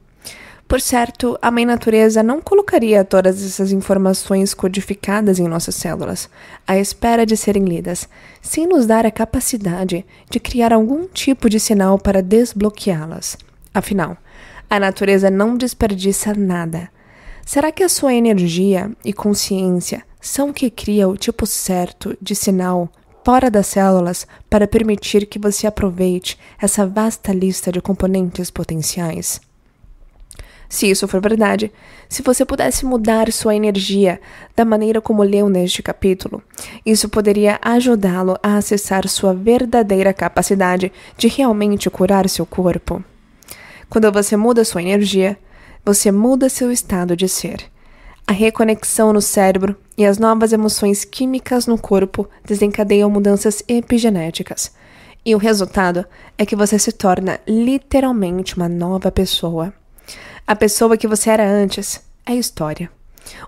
Por certo, a mãe natureza não colocaria todas essas informações codificadas em nossas células, à espera de serem lidas, sem nos dar a capacidade de criar algum tipo de sinal para desbloqueá-las. Afinal, a natureza não desperdiça nada. Será que a sua energia e consciência são o que cria o tipo certo de sinal fora das células para permitir que você aproveite essa vasta lista de componentes potenciais? Se isso for verdade, se você pudesse mudar sua energia da maneira como leu neste capítulo, isso poderia ajudá-lo a acessar sua verdadeira capacidade de realmente curar seu corpo. Quando você muda sua energia, você muda seu estado de ser. A reconexão no cérebro e as novas emoções químicas no corpo desencadeiam mudanças epigenéticas. E o resultado é que você se torna literalmente uma nova pessoa. A pessoa que você era antes é história.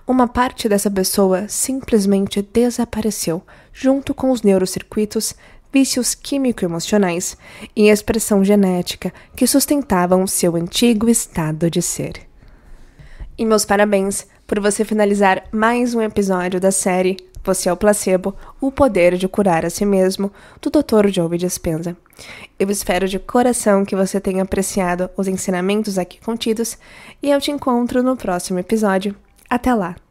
Uma parte dessa pessoa simplesmente desapareceu junto com os neurocircuitos vícios químico-emocionais e expressão genética que sustentavam seu antigo estado de ser. E meus parabéns por você finalizar mais um episódio da série Você é o Placebo, o poder de curar a si mesmo, do Dr. Joe Dispenza. Eu espero de coração que você tenha apreciado os ensinamentos aqui contidos e eu te encontro no próximo episódio. Até lá!